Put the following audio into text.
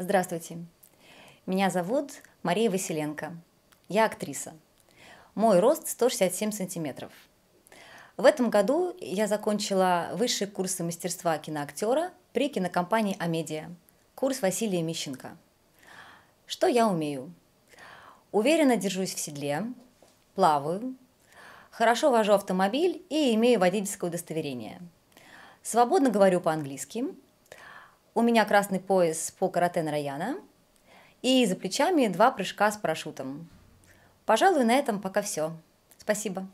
Здравствуйте. Меня зовут Мария Василенко. Я актриса. Мой рост 167 сантиметров. В этом году я закончила высшие курсы мастерства киноактера при кинокомпании «Амедиа», курс Василия Мищенко. Что я умею? Уверенно держусь в седле, плаваю, хорошо вожу автомобиль и имею водительское удостоверение. Свободно говорю по-английски – у меня красный пояс по карате Нараяна и за плечами два прыжка с парашютом. Пожалуй, на этом пока все. Спасибо.